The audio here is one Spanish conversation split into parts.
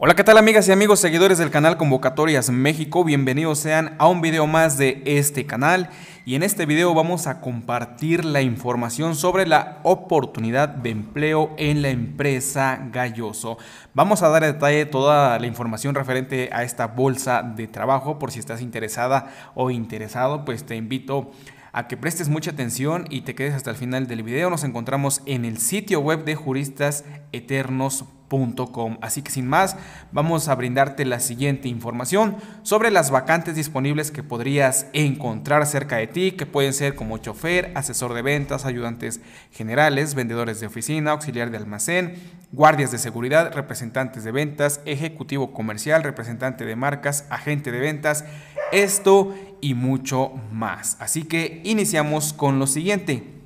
Hola, ¿qué tal amigas y amigos seguidores del canal Convocatorias México? Bienvenidos sean a un video más de este canal y en este video vamos a compartir la información sobre la oportunidad de empleo en la empresa Galloso. Vamos a dar detalle toda la información referente a esta bolsa de trabajo por si estás interesada o interesado, pues te invito a que prestes mucha atención y te quedes hasta el final del video. Nos encontramos en el sitio web de Juristas juristaseternos.com Com. Así que sin más, vamos a brindarte la siguiente información sobre las vacantes disponibles que podrías encontrar cerca de ti, que pueden ser como chofer, asesor de ventas, ayudantes generales, vendedores de oficina, auxiliar de almacén, guardias de seguridad, representantes de ventas, ejecutivo comercial, representante de marcas, agente de ventas, esto y mucho más. Así que iniciamos con lo siguiente.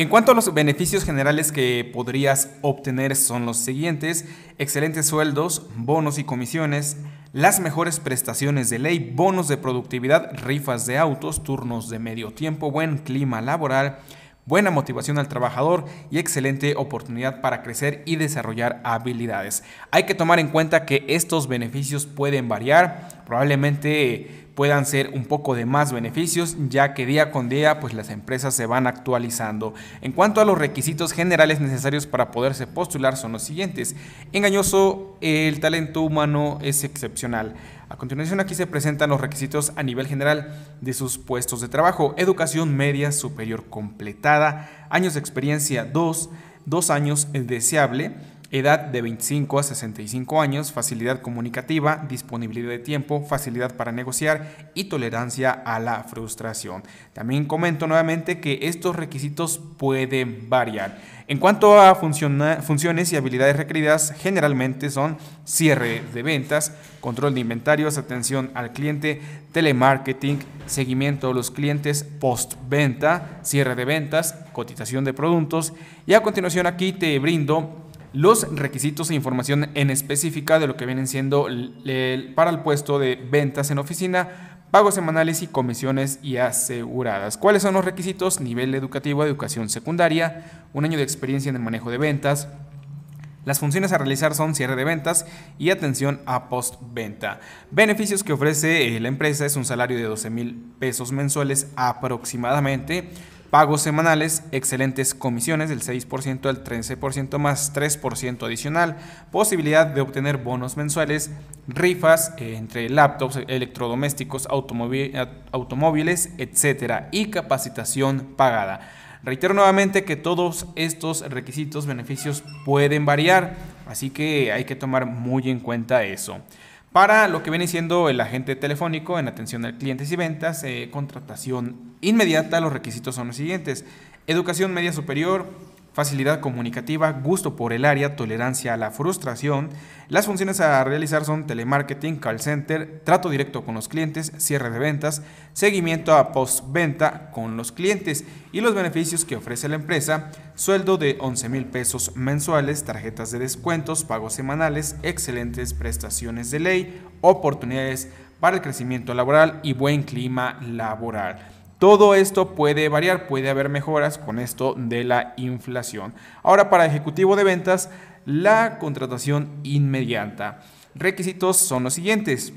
En cuanto a los beneficios generales que podrías obtener son los siguientes, excelentes sueldos, bonos y comisiones, las mejores prestaciones de ley, bonos de productividad, rifas de autos, turnos de medio tiempo, buen clima laboral, buena motivación al trabajador y excelente oportunidad para crecer y desarrollar habilidades. Hay que tomar en cuenta que estos beneficios pueden variar probablemente puedan ser un poco de más beneficios, ya que día con día pues las empresas se van actualizando. En cuanto a los requisitos generales necesarios para poderse postular son los siguientes. Engañoso, el talento humano es excepcional. A continuación aquí se presentan los requisitos a nivel general de sus puestos de trabajo. Educación media superior completada, años de experiencia 2, 2 años es deseable Edad de 25 a 65 años, facilidad comunicativa, disponibilidad de tiempo, facilidad para negociar y tolerancia a la frustración. También comento nuevamente que estos requisitos pueden variar. En cuanto a funciones y habilidades requeridas, generalmente son cierre de ventas, control de inventarios, atención al cliente, telemarketing, seguimiento de los clientes Postventa cierre de ventas, cotización de productos. Y a continuación aquí te brindo los requisitos e información en específica de lo que vienen siendo para el puesto de ventas en oficina, pagos semanales y comisiones y aseguradas. ¿Cuáles son los requisitos? Nivel educativo, educación secundaria, un año de experiencia en el manejo de ventas. Las funciones a realizar son cierre de ventas y atención a postventa. Beneficios que ofrece eh, la empresa es un salario de 12 mil pesos mensuales aproximadamente pagos semanales, excelentes comisiones del 6% al 13% más 3% adicional, posibilidad de obtener bonos mensuales, rifas eh, entre laptops, electrodomésticos, automóviles, etc. y capacitación pagada. Reitero nuevamente que todos estos requisitos, beneficios pueden variar, así que hay que tomar muy en cuenta eso para lo que viene siendo el agente telefónico en atención a clientes y ventas, eh, contratación inmediata, los requisitos son los siguientes. Educación media superior, facilidad comunicativa, gusto por el área, tolerancia a la frustración. Las funciones a realizar son telemarketing, call center, trato directo con los clientes, cierre de ventas, seguimiento a postventa con los clientes y los beneficios que ofrece la empresa, sueldo de 11 mil pesos mensuales, tarjetas de descuentos, pagos semanales, excelentes prestaciones de ley, oportunidades para el crecimiento laboral y buen clima laboral. Todo esto puede variar, puede haber mejoras con esto de la inflación. Ahora para ejecutivo de ventas, la contratación inmediata. Requisitos son los siguientes.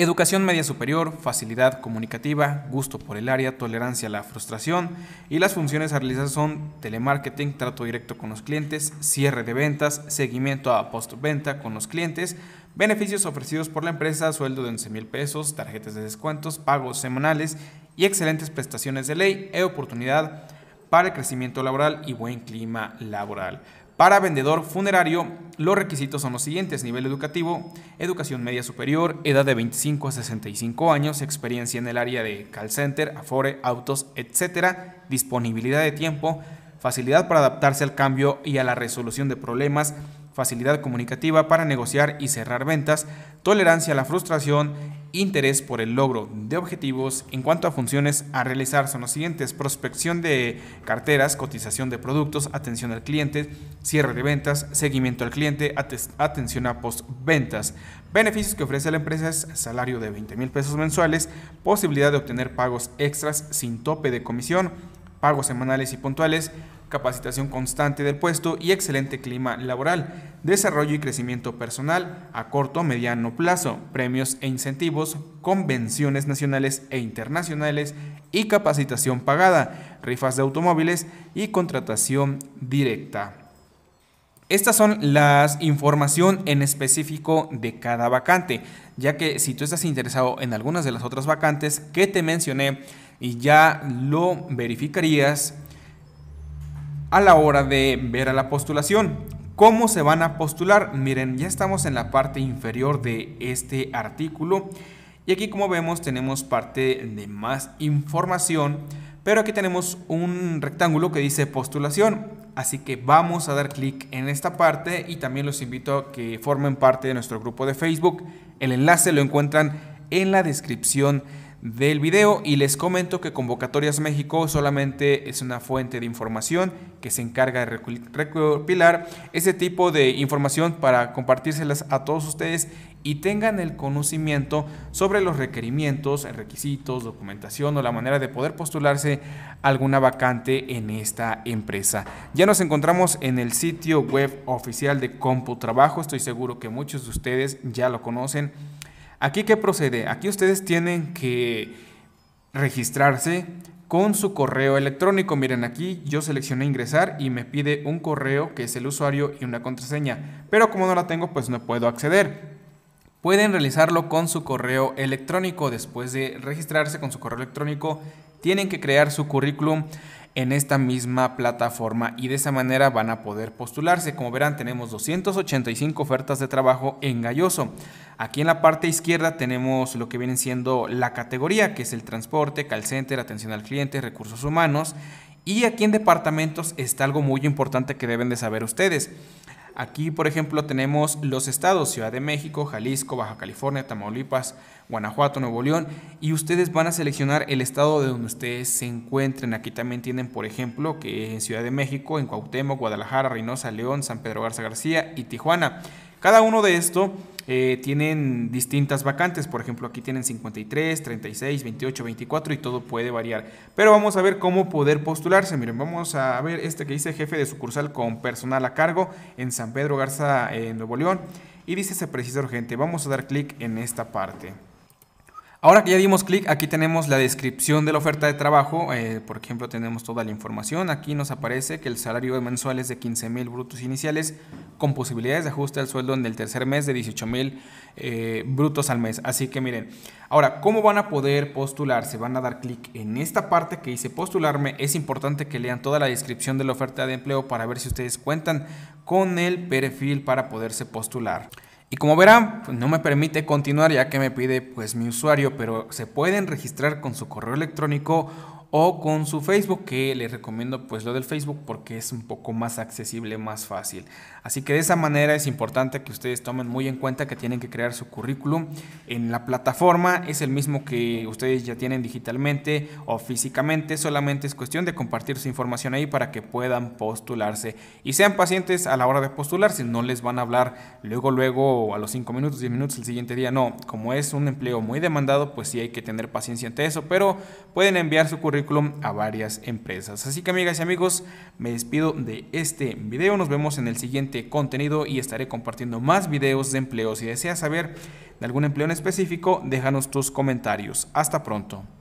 Educación media superior, facilidad comunicativa, gusto por el área, tolerancia a la frustración y las funciones a realizar son telemarketing, trato directo con los clientes, cierre de ventas, seguimiento a postventa con los clientes, beneficios ofrecidos por la empresa, sueldo de 11 mil pesos, tarjetas de descuentos, pagos semanales y excelentes prestaciones de ley e oportunidad para el crecimiento laboral y buen clima laboral. Para vendedor funerario, los requisitos son los siguientes, nivel educativo, educación media superior, edad de 25 a 65 años, experiencia en el área de call center, afore, autos, etc., disponibilidad de tiempo, facilidad para adaptarse al cambio y a la resolución de problemas, facilidad comunicativa para negociar y cerrar ventas, tolerancia a la frustración, interés por el logro de objetivos. En cuanto a funciones a realizar son los siguientes, prospección de carteras, cotización de productos, atención al cliente, cierre de ventas, seguimiento al cliente, atención a postventas. Beneficios que ofrece la empresa es salario de 20 mil pesos mensuales, posibilidad de obtener pagos extras sin tope de comisión, pagos semanales y puntuales, capacitación constante del puesto y excelente clima laboral, desarrollo y crecimiento personal a corto mediano plazo, premios e incentivos, convenciones nacionales e internacionales y capacitación pagada, rifas de automóviles y contratación directa. Estas son las información en específico de cada vacante, ya que si tú estás interesado en algunas de las otras vacantes que te mencioné y ya lo verificarías, a la hora de ver a la postulación. ¿Cómo se van a postular? Miren, ya estamos en la parte inferior de este artículo y aquí como vemos tenemos parte de más información, pero aquí tenemos un rectángulo que dice postulación, así que vamos a dar clic en esta parte y también los invito a que formen parte de nuestro grupo de Facebook. El enlace lo encuentran en la descripción del video y les comento que Convocatorias México solamente es una fuente de información que se encarga de recopilar ese tipo de información para compartírselas a todos ustedes y tengan el conocimiento sobre los requerimientos, requisitos, documentación o la manera de poder postularse alguna vacante en esta empresa. Ya nos encontramos en el sitio web oficial de CompuTrabajo, estoy seguro que muchos de ustedes ya lo conocen Aquí qué procede? Aquí ustedes tienen que registrarse con su correo electrónico. Miren, aquí yo seleccioné ingresar y me pide un correo que es el usuario y una contraseña. Pero como no la tengo, pues no puedo acceder. Pueden realizarlo con su correo electrónico. Después de registrarse con su correo electrónico, tienen que crear su currículum en esta misma plataforma y de esa manera van a poder postularse. Como verán, tenemos 285 ofertas de trabajo en Galloso. Aquí en la parte izquierda tenemos lo que viene siendo la categoría, que es el transporte, call atención al cliente, recursos humanos. Y aquí en departamentos está algo muy importante que deben de saber ustedes. Aquí, por ejemplo, tenemos los estados, Ciudad de México, Jalisco, Baja California, Tamaulipas, Guanajuato, Nuevo León, y ustedes van a seleccionar el estado de donde ustedes se encuentren. Aquí también tienen, por ejemplo, que en Ciudad de México, en Cuauhtémoc, Guadalajara, Reynosa, León, San Pedro Garza García y Tijuana. Cada uno de estos eh, tienen distintas vacantes, por ejemplo aquí tienen 53, 36, 28, 24 y todo puede variar. Pero vamos a ver cómo poder postularse, miren, vamos a ver este que dice jefe de sucursal con personal a cargo en San Pedro Garza, eh, en Nuevo León. Y dice se precisa urgente, vamos a dar clic en esta parte. Ahora que ya dimos clic, aquí tenemos la descripción de la oferta de trabajo. Eh, por ejemplo, tenemos toda la información. Aquí nos aparece que el salario mensual es de 15 mil brutos iniciales, con posibilidades de ajuste al sueldo en el tercer mes de 18 mil eh, brutos al mes. Así que miren, ahora, ¿cómo van a poder postular? Se van a dar clic en esta parte que dice postularme. Es importante que lean toda la descripción de la oferta de empleo para ver si ustedes cuentan con el perfil para poderse postular. Y como verán, pues, no me permite continuar ya que me pide pues mi usuario, pero se pueden registrar con su correo electrónico o con su Facebook, que les recomiendo pues lo del Facebook porque es un poco más accesible, más fácil. Así que de esa manera es importante que ustedes tomen muy en cuenta que tienen que crear su currículum en la plataforma, es el mismo que ustedes ya tienen digitalmente o físicamente, solamente es cuestión de compartir su información ahí para que puedan postularse y sean pacientes a la hora de postularse, no les van a hablar luego, luego a los 5 minutos, 10 minutos el siguiente día, no, como es un empleo muy demandado, pues sí hay que tener paciencia ante eso, pero pueden enviar su currículum a varias empresas. Así que amigas y amigos, me despido de este video. Nos vemos en el siguiente contenido y estaré compartiendo más videos de empleo. Si deseas saber de algún empleo en específico, déjanos tus comentarios. Hasta pronto.